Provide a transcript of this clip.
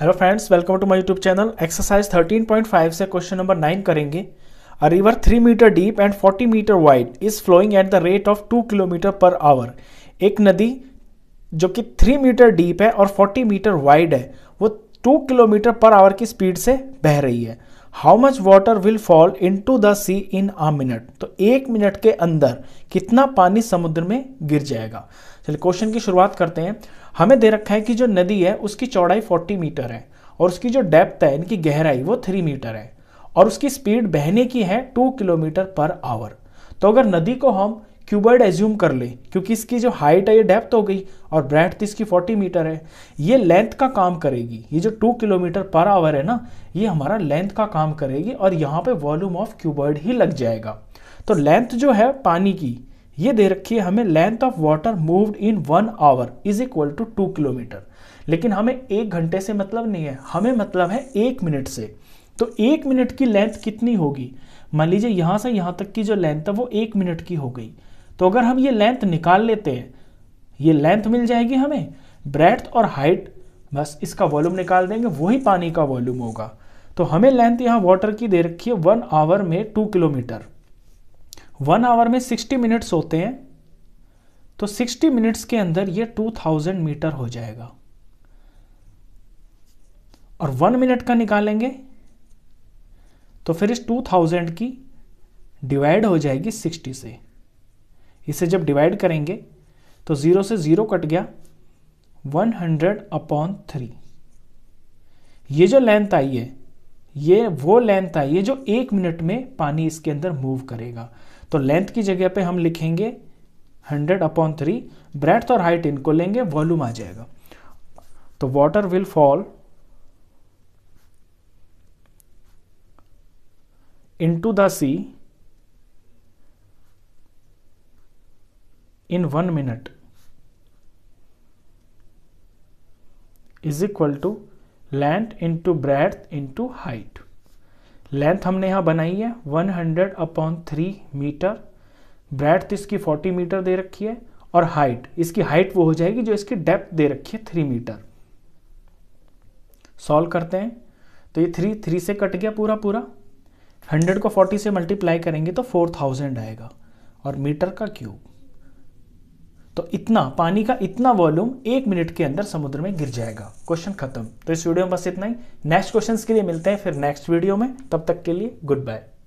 hello friends welcome to my YouTube channel exercise 13.5 से question number nine करेंगे a river three metre deep and 40 metre wide is flowing at the rate of two kilometre per hour एक नदी जो कि three metre deep है और 40 metre wide है वो टू किलोमीटर पर आवर की स्पीड से बह रही है how much water will fall into the sea in a minute तो एक मिनट के अंदर कितना पानी समुद्र में गिर जाएगा चलिए क्वेश्चन की शुरुआत करते हैं हमें दे रखा है कि जो नदी है उसकी चौड़ाई 40 मीटर है और उसकी जो डेप्थ है इनकी गहराई वो 3 मीटर है और उसकी स्पीड बहने की है 2 किलोमीटर पर आवर तो अगर नदी को हम क्यूबर्ड एज्यूम कर ले क्योंकि इसकी जो हाइट है ये डेप्थ हो गई और ब्रेथ तो इसकी 40 मीटर है ये लेंथ का काम करेगी ये जो 2 किलोमीटर पर आवर है ना ये हमारा लेंथ का काम करेगी और यहाँ पे वॉल्यूम ऑफ क्यूबर्ड ही लग जाएगा तो लेंथ जो है पानी की ये दे रखी है हमें length of water moved in one hour is equal to two kilometre लेकिन हमें एक घंटे से मतलब नहीं है हमें मतलब है एक मिनट से तो एक मिनट की लेंथ कितनी होगी मान लीजिए यहाँ से यहाँ तक की जो लेंथ है वो एक मिनट की हो गई तो अगर हम ये लेंथ निकाल लेते हैं ये लेंथ मिल जाएगी हमें ब्रेथ और हाइट बस इसका वॉल्यूम निकाल देंगे वही पानी का वॉल्यूम होगा तो हमें लेंथ यहाँ वाटर की दे रखी है वन आवर में टू किलोमीटर वन आवर में सिक्सटी मिनट्स होते हैं तो सिक्सटी मिनट्स के अंदर ये टू थाउजेंड मीटर हो जाएगा और वन मिनट का निकालेंगे तो फिर इस टू थाउजेंड की डिवाइड हो जाएगी सिक्सटी से इसे जब डिवाइड करेंगे तो ज़ीरो से ज़ीरो कट गया वन हंड्रेड अपॉन थ्री ये जो लेंथ आई है ये वो लेंथ आई है जो एक मिनट में पानी इसके अंदर मूव करेगा तो लेंथ की जगह पे हम लिखेंगे हंड्रेड अपॉन थ्री ब्रेथ और हाइट इनको लेंगे वॉल्यूम आ जाएगा तो water will fall to the sea in 1 minute is equal to length into breadth into height length हमने यहां बनाई है 100 hundred upon three metre breadth इसकी 40 मीटर दे रखी है और हाइट इसकी हाइट वो हो जाएगी जो इसकी डेप्थ दे रखी है थ्री मीटर सॉल्व करते हैं तो ये थ्री थ्री से कट गया पूरा पूरा हंड्रेड को फोर्टी से मल्टीप्लाई करेंगे तो फोर थाउजेंड आएगा और मीटर का क्यूब तो इतना पानी का इतना वॉल्यूम एक मिनट के अंदर समुद्र में गिर जाएगा क्वेश्चन खत्म तो इस वीडियो में बस इतना ही नेक्स्ट क्वेश्चन के लिए मिलते हैं फिर नेक्स्ट वीडियो में तब तक के लिए गुड बाय